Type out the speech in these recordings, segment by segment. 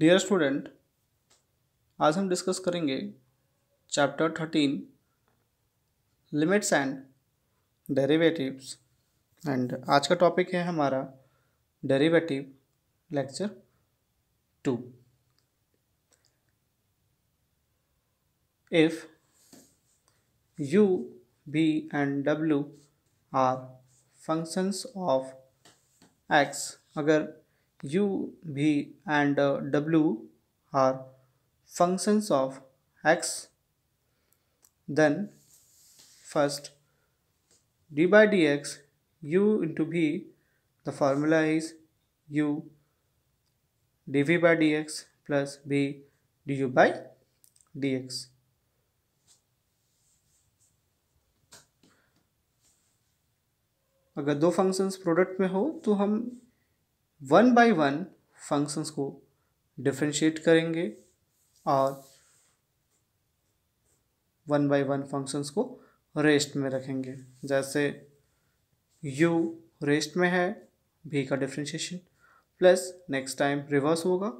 Dear student आज हम discuss करेंगे chapter thirteen limits and derivatives and आज का टॉपिक है हमारा derivative lecture two if u v and डब्ल्यू आर फंक्शंस ऑफ एक्स अगर u, v and uh, w are functions of x then first d by dx u into v the formula is u dv by dx plus v du by dx अगर दो functions product में हो तो हम one by one functions को differentiate करेंगे और one by one functions को रेस्ट में रखेंगे जैसे u रेस्ट में है v का differentiation plus next time reverse होगा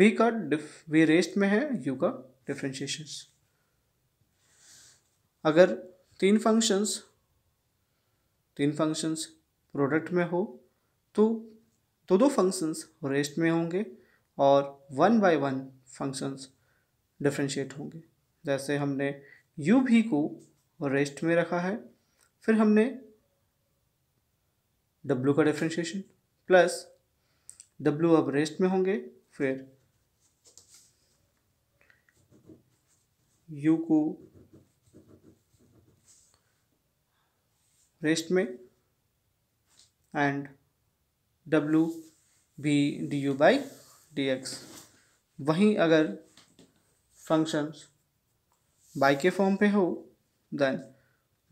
v का डिफ v रेस्ट में है u का डिफ्रेंशिएशन अगर तीन फंक्शंस तीन फंक्शंस प्रोडक्ट में हो तो तो दो फंक्शंस रेस्ट में होंगे और one by one functions differentiate होंगे जैसे हमने यू भी को रेस्ट में रखा है फिर हमने डब्लू का डिफ्रेंशिएशन प्लस डब्लू अब रेस्ट में होंगे फिर यू को रेस्ट में एंड डब्लू v d u by D x वहीं अगर फंक्शंस बाई के फॉर्म पे हो then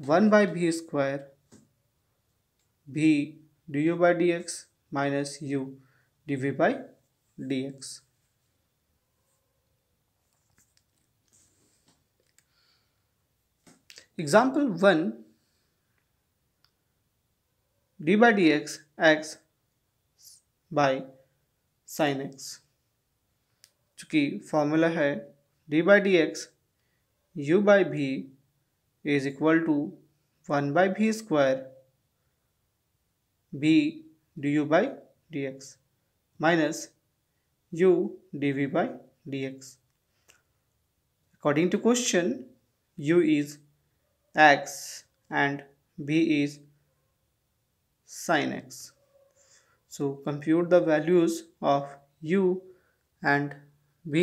one by v square v d u by D x minus u d v by D x example one d by D x x by sine x चूँकि formula है d by D x u by भी is equal to one by v square v d u by D x minus u d v by D x according to question u is x and v is sine x So compute the values of u and v.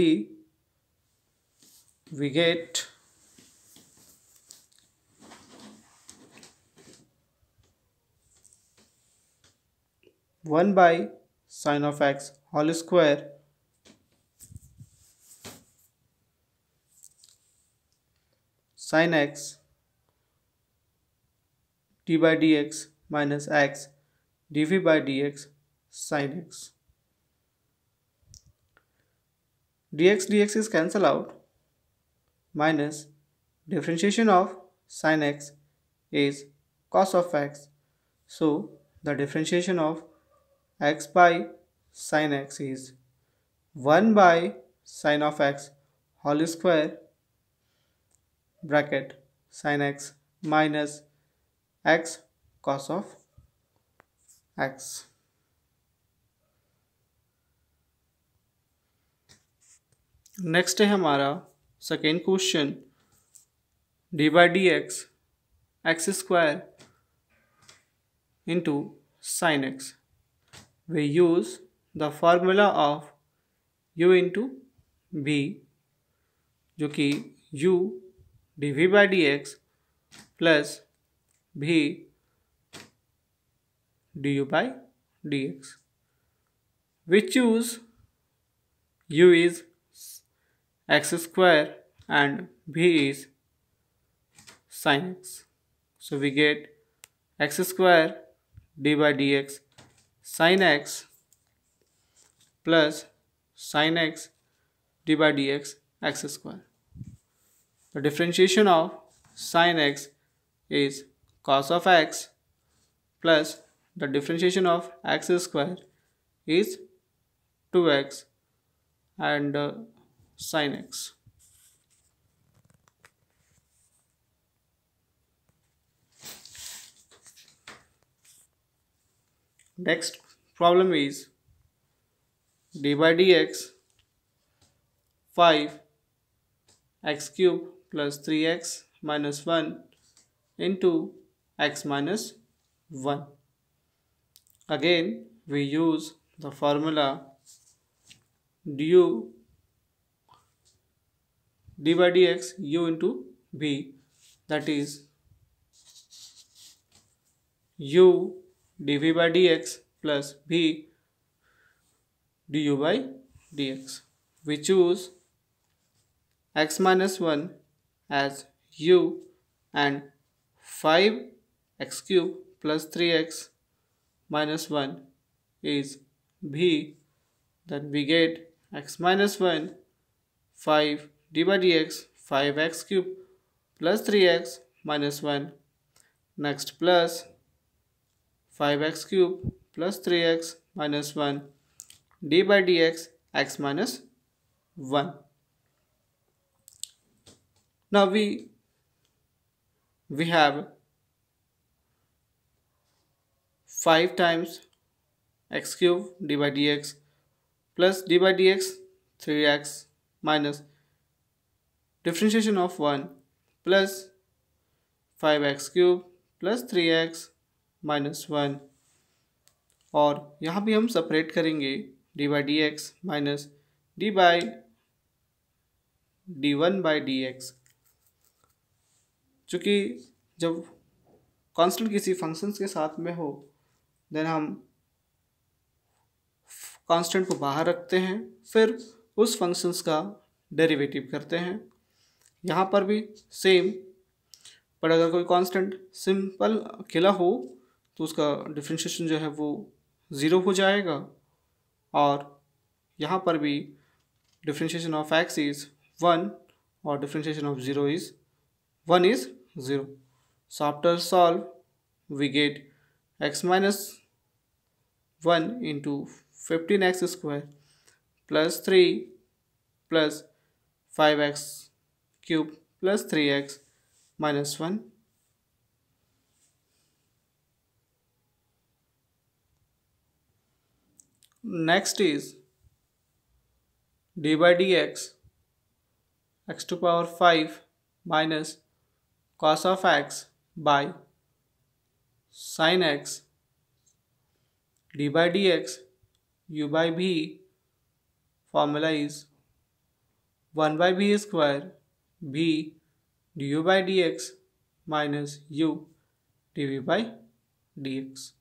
We get one by sine of x whole square sine x d by dx minus x dv by dx Sin x. dx dx is cancelled out minus differentiation of sin x is cos of x. So the differentiation of x by sin x is 1 by sine of x whole square bracket sin x minus x cos of x. Next है हमारा second question d by D x x square into sine x we use the formula of u into v जो कि u d v by D x plus v d u by D x which use u is x square and b is sine x. So we get x square d by dx sine x plus sine x d by dx x square. The differentiation of sine x is cos of x plus the differentiation of x square is 2x and uh, Sin x. Next problem is d by dx 5 x cube plus 3x minus 1 into x minus 1. Again we use the formula du d by dx u into v that is u dv by dx plus v du by dx. We choose x minus 1 as u and 5 x cube plus 3x minus 1 is b. Then we get x minus 1, 5 d by dx 5x cube plus 3x minus 1 next plus 5x cube plus 3x minus 1 d by dx x minus 1 now we we have 5 times x cube d by dx plus d by dx 3x minus differentiation of one plus five X cube plus three X minus one और यहाँ भी हम separate करेंगे D by D x minus D by D one by D X चूँकि जब constant किसी functions के साथ में हो देन हम कॉन्स्टेंट को बाहर रखते हैं फिर उस फंक्शंस का डेरिवेटिव करते हैं यहाँ पर भी सेम पर अगर कोई कांस्टेंट सिंपल अकेला हो तो उसका डिफ्रेंशिएशन जो है वो ज़ीरो हो जाएगा और यहाँ पर भी differentiation of x is one और differentiation of zero is one is zero so after solve we get x minus one into fifteen x square plus three plus five x cube plus 3x minus 1 next is d by dx x to power 5 minus cos of x by sin x d by dx u by b formula is 1 by b square b du by dx minus u dv by dx.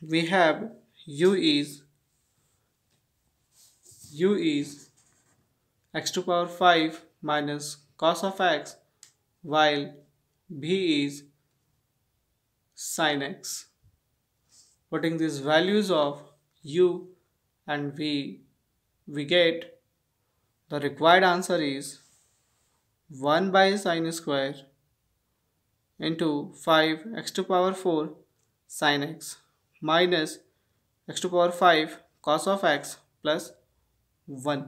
We have u is u is x to power 5 minus cos of x while b is sin x. Putting these values of u and we we get the required answer is 1 by sine square into 5 x to power 4 sine x minus x to power 5 cos of x plus 1